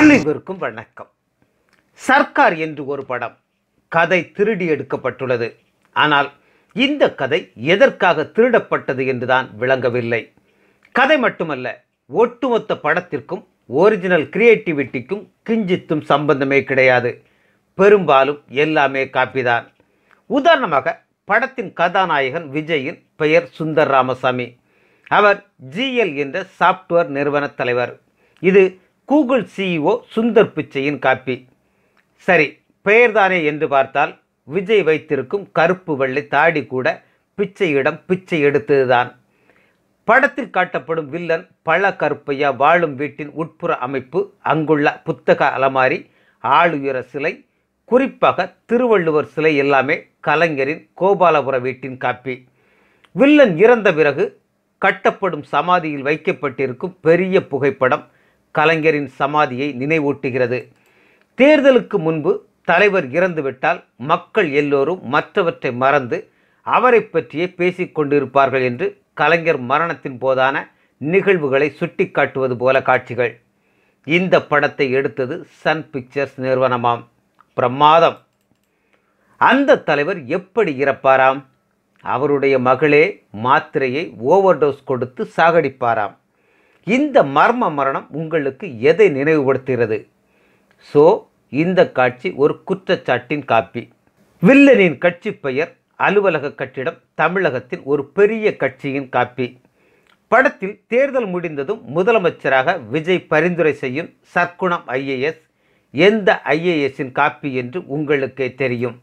அனைவருக்கும் வணக்கம் சர்க்கார் என்று ஒரு படம் கதை திருடி எடுக்கப்பட்டுள்ளது ஆனால் இந்த கதை எதற்காக திருடப்பட்டது என்றுதான் விளங்கவில்லை கதை மட்டுமல்ல ஒட்டுமொத்த படத்திற்கும் ஒரிஜினல் கிரியேட்டிவிட்டிக்கும் கிஞ்சித்தும் சம்பந்தமே கிடையாது பெரும்பாலும் எல்லாமே காப்பிதான் உதாரணமாக படத்தின் கதாநாயகன் விஜயின் பெயர் சுந்தர் ராமசாமி அவர் ஜிஎல் என்ற சாப்ட்வேர் நிறுவன தலைவர் இது கூகுள் சிஇஓ e சுந்தர் பிச்சையின் காப்பி சரி பெயர்தானே என்று பார்த்தால் விஜய் வைத்திருக்கும் கருப்பு வெள்ளை தாடி கூட பிச்சையிடம் பிச்சை எடுத்ததுதான் படத்தில் காட்டப்படும் வில்லன் பழ கருப்பையா வாழும் வீட்டின் உட்புற அமைப்பு அங்குள்ள புத்தக அலமாரி ஆளுயர சிலை குறிப்பாக திருவள்ளுவர் சிலை எல்லாமே கலைஞரின் கோபாலபுர வீட்டின் காப்பி வில்லன் இறந்த பிறகு கட்டப்படும் சமாதியில் வைக்கப்பட்டிருக்கும் பெரிய புகைப்படம் கலைஞரின் சமாதியை நினைவூட்டுகிறது தேர்தலுக்கு முன்பு தலைவர் இறந்துவிட்டால் மக்கள் எல்லோரும் மற்றவற்றை மறந்து அவரை பற்றியே பேசிக்கொண்டிருப்பார்கள் என்று கலைஞர் மரணத்தின் போதான நிகழ்வுகளை சுட்டிக்காட்டுவது போல காட்சிகள் இந்த படத்தை எடுத்தது சன் பிக்சர்ஸ் நிறுவனமாம் பிரமாதம் அந்த தலைவர் எப்படி இறப்பாராம் அவருடைய மகளே மாத்திரையை ஓவர் டோஸ் கொடுத்து சாகடிப்பாராம் இந்த மர்ம மரணம் உங்களுக்கு எதை நினைவுபடுத்துகிறது ஸோ இந்த காட்சி ஒரு குற்றச்சாட்டின் காப்பி வில்லனின் கட்சி பெயர் அலுவலக கட்டிடம் தமிழகத்தின் ஒரு பெரிய கட்சியின் காப்பி படத்தில் தேர்தல் முடிந்ததும் முதலமைச்சராக விஜய் பரிந்துரை செய்யும் சர்க்குணம் ஐஏஎஸ் எந்த ஐஏஎஸ்ஸின் காப்பி என்று உங்களுக்கே தெரியும்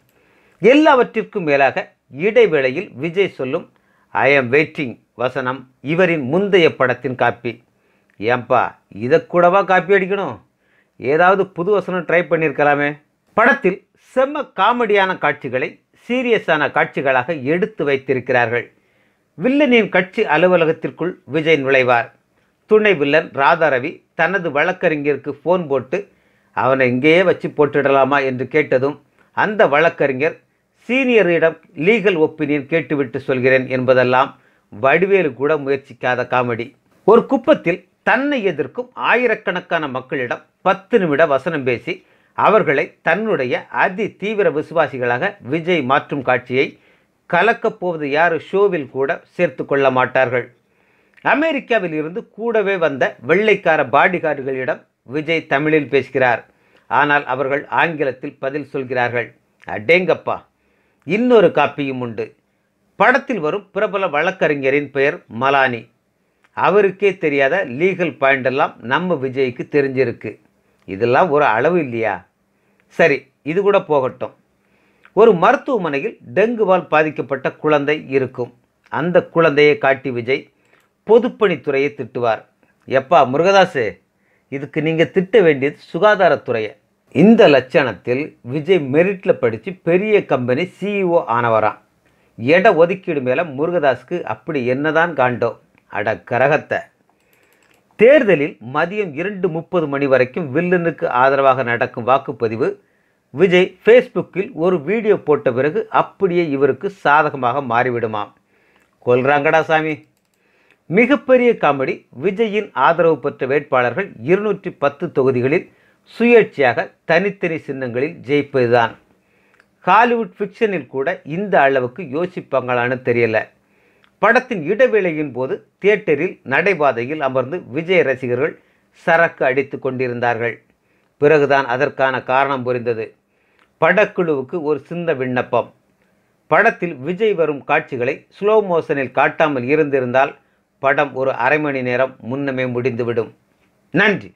எல்லாவற்றிற்கும் மேலாக இடைவேளையில் விஜய் சொல்லும் ஐ எம் வெயிட்டிங் வசனம் இவரின் முந்தைய படத்தின் காப்பி ஏன்பா இதை கூடவா காப்பி அடிக்கணும் ஏதாவது புது வசனம் ட்ரை பண்ணியிருக்கலாமே படத்தில் செம்ம காமெடியான காட்சிகளை சீரியஸான காட்சிகளாக எடுத்து வைத்திருக்கிறார்கள் வில்லனின் கட்சி அலுவலகத்திற்குள் விஜய் நுழைவார் துணை வில்லன் ராதாரவி தனது வழக்கறிஞருக்கு ஃபோன் போட்டு அவனை இங்கேயே வச்சு போட்டுடலாமா என்று கேட்டதும் அந்த வழக்கறிஞர் சீனியரிடம் லீகல் ஒப்பீனியன் கேட்டுவிட்டு சொல்கிறேன் என்பதெல்லாம் வடிவேலு கூட முயற்சிக்காத காமெடி ஒரு குப்பத்தில் தன்னை எதிர்க்கும் ஆயிரக்கணக்கான மக்களிடம் பத்து நிமிட வசனம் பேசி அவர்களை தன்னுடைய அதி தீவிர விசுவாசிகளாக விஜய் மாற்றும் காட்சியை கலக்கப்போவது யார் ஷோவில் கூட சேர்த்து கொள்ள மாட்டார்கள் அமெரிக்காவில் இருந்து கூடவே வந்த வெள்ளைக்கார பாடிகார்டுகளிடம் விஜய் தமிழில் பேசுகிறார் ஆனால் அவர்கள் ஆங்கிலத்தில் பதில் சொல்கிறார்கள் அடேங்கப்பா இன்னொரு காப்பியும் உண்டு படத்தில் வரும் பிரபல வழக்கறிஞரின் பெயர் மலானி அவருக்கே தெரியாத லீகல் பாயிண்ட் எல்லாம் நம்ம விஜய்க்கு தெரிஞ்சிருக்கு இதெல்லாம் ஒரு அளவு இல்லையா சரி இது கூட போகட்டும் ஒரு மருத்துவமனையில் டெங்குவால் பாதிக்கப்பட்ட குழந்தை இருக்கும் அந்த குழந்தையை காட்டி விஜய் பொதுப்பணித்துறையை திட்டுவார் எப்பா முருகதாசு இதுக்கு நீங்கள் திட்ட வேண்டியது சுகாதாரத்துறையை இந்த லட்சணத்தில் விஜய் மெரிட்டில் படித்து பெரிய கம்பெனி சிஇஓ ஆனவரான் இட ஒதுக்கீடு மேலே முருகதாஸுக்கு அப்படி என்னதான் காண்டோம் அட கரகத்தை தேர்தலில் மதியம் இரண்டு முப்பது மணி வரைக்கும் வில்லனுக்கு ஆதரவாக நடக்கும் வாக்குப்பதிவு விஜய் ஃபேஸ்புக்கில் ஒரு வீடியோ போட்ட பிறகு அப்படியே இவருக்கு சாதகமாக மாறிவிடுமாம் கொல்றாங்கடா சாமி மிகப்பெரிய காமெடி விஜயின் ஆதரவு பெற்ற வேட்பாளர்கள் இருநூற்றி பத்து தொகுதிகளில் சுயேட்சையாக தனித்தனி சின்னங்களில் ஜெயிப்பதுதான் ஹாலிவுட் ஃபிக்ஷனில் கூட இந்த அளவுக்கு யோசிப்பாங்களான்னு தெரியலை படத்தின் இடைவேளையின் போது தியேட்டரில் நடைபாதையில் அமர்ந்து விஜய் ரசிகர்கள் சரக்கு அடித்து கொண்டிருந்தார்கள் பிறகுதான் அதற்கான காரணம் புரிந்தது படக்குழுவுக்கு ஒரு சிந்த விண்ணப்பம் படத்தில் விஜய் வரும் காட்சிகளை ஸ்லோ மோஷனில் காட்டாமல் இருந்திருந்தால் படம் ஒரு அரை மணி நேரம் முன்னமே முடிந்துவிடும் நன்றி